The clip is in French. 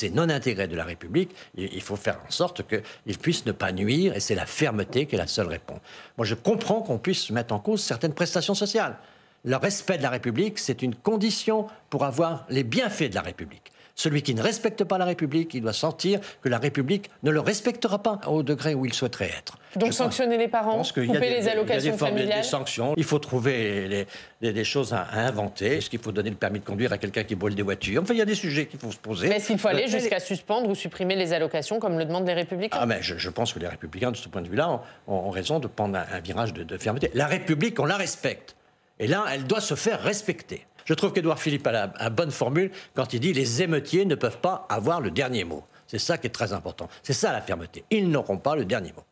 c'est non intégrés de la République. Il faut faire en sorte qu'ils puissent ne pas nuire, et c'est la fermeté qui est la seule réponse. Moi, je comprends qu'on puisse mettre en cause certaines prestations sociales. Le respect de la République, c'est une condition pour avoir les bienfaits de la République. Celui qui ne respecte pas la République, il doit sentir que la République ne le respectera pas au degré où il souhaiterait être. Donc sanctionner les parents, couper les allocations familiales. Il des sanctions. Il faut trouver des choses à, inventer. Est-ce qu'il faut donner le permis de conduire à quelqu'un qui brûle des voitures Enfin, il y a des sujets qu'il faut se poser. Mais est-ce faut aller euh, jusqu'à suspendre ou supprimer les allocations comme le demandent les Républicains Ah, mais je, pense que les Républicains, de ce point de vue-là, ont, raison de prendre un, virage de fermeté. La République, on la respecte. Et là, elle doit se faire respecter. Je trouve qu'Edouard Philippe a la bonne formule quand il dit les émeutiers ne peuvent pas avoir le dernier mot. C'est ça qui est très important. C'est ça la fermeté. Ils n'auront pas le dernier mot.